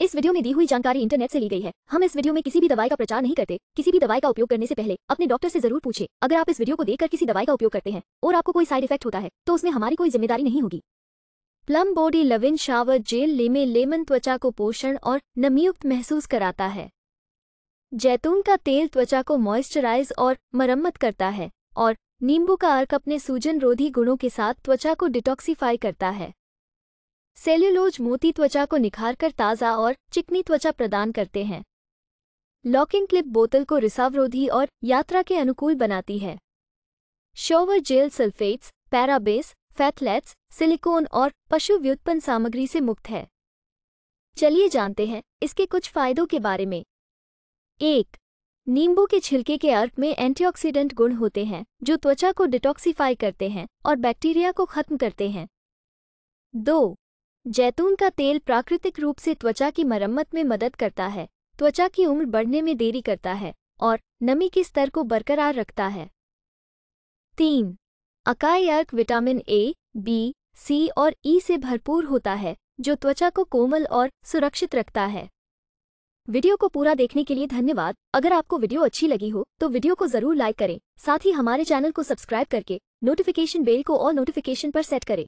इस वीडियो में दी हुई जानकारी इंटरनेट से ली गई है हम इस वीडियो में किसी भी दवाई का प्रचार नहीं करते किसी भी दवाई का उपयोग करने से पहले अपने डॉक्टर से जरूर पूछे अगर आप इस वीडियो को देखकर किसी दवाई का उपयोग करते हैं और आपको कोई साइड इफेक्ट होता है तो उसमें हमारी कोई जिम्मेदारी नहीं होगी Plum body lovin shower gel लेमे लेमन त्वचा को पोषण और नमीयुक्त महसूस कराता है जैतून का तेल त्वचा को मॉइस्चराइज और मरम्मत करता है और नींबू का अर्क अपने सूजन रोधी गुणों के साथ त्वचा को डिटॉक्सीफाई करता है सेल्यूलोज मोती त्वचा को निखार कर ताज़ा और चिकनी त्वचा प्रदान करते हैं लॉकिंग क्लिप बोतल को रिसावरोधी और यात्रा के अनुकूल बनाती है shower gel sulphates parabens phthalates silicone और पशु व्युत्पन्न सामग्री से मुक्त है चलिए जानते हैं इसके कुछ फायदों के बारे में एक नींबू के छिलके के अर्क में एंटीऑक्सीडेंट गुण होते हैं जो त्वचा को डिटॉक्सीफाई करते हैं और बैक्टीरिया को खत्म करते हैं दो जैतून का तेल प्राकृतिक रूप से त्वचा की मरम्मत में मदद करता है त्वचा की उम्र बढ़ने में देरी करता है और नमी के स्तर को बरकरार रखता है तीन अकाई अर्क विटामिन ए बी सी और ई e से भरपूर होता है जो त्वचा को कोमल और सुरक्षित रखता है वीडियो को पूरा देखने के लिए धन्यवाद अगर आपको वीडियो अच्छी लगी हो तो वीडियो को जरूर लाइक करें साथ ही हमारे चैनल को सब्सक्राइब करके नोटिफिकेशन बेल को और नोटिफिकेशन पर सेट करें